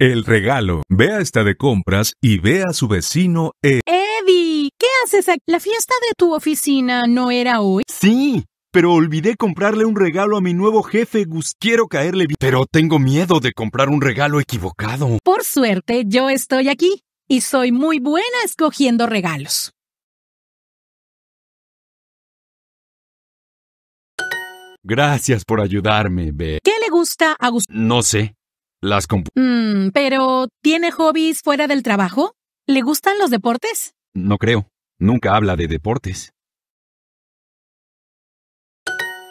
El regalo. Ve a esta de compras y ve a su vecino e eh. Eddie, ¿qué haces aquí? ¿La fiesta de tu oficina no era hoy? Sí, pero olvidé comprarle un regalo a mi nuevo jefe Gus. Quiero caerle bien, pero tengo miedo de comprar un regalo equivocado. Por suerte, yo estoy aquí y soy muy buena escogiendo regalos. Gracias por ayudarme, ve ¿Qué le gusta a Gus? No sé. Las compu... Mm, pero, ¿tiene hobbies fuera del trabajo? ¿Le gustan los deportes? No creo. Nunca habla de deportes.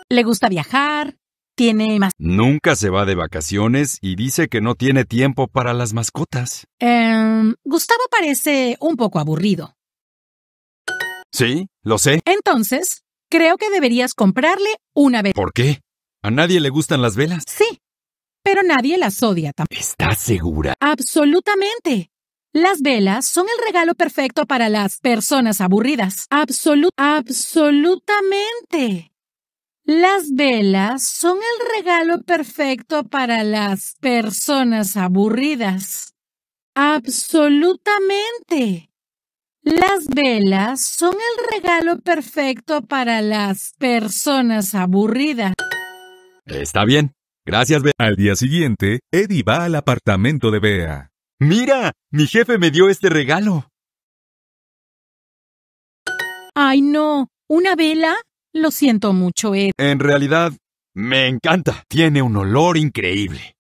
¿Le gusta viajar? ¿Tiene más? Nunca se va de vacaciones y dice que no tiene tiempo para las mascotas. Em, Gustavo parece un poco aburrido. Sí, lo sé. Entonces, creo que deberías comprarle una vela. ¿Por qué? ¿A nadie le gustan las velas? Sí, pero nadie las odia tampoco. ¿Estás segura? Absolutamente. Las velas son el regalo perfecto para las personas aburridas. Absolut absolutamente. Las velas son el regalo perfecto para las personas aburridas. Absolutamente. Las velas son el regalo perfecto para las personas aburridas. Está bien. Gracias, Bea. Al día siguiente, Eddie va al apartamento de Bea. Mira, mi jefe me dio este regalo. Ay, no. ¿Una vela? Lo siento mucho, Ed. En realidad, me encanta. Tiene un olor increíble.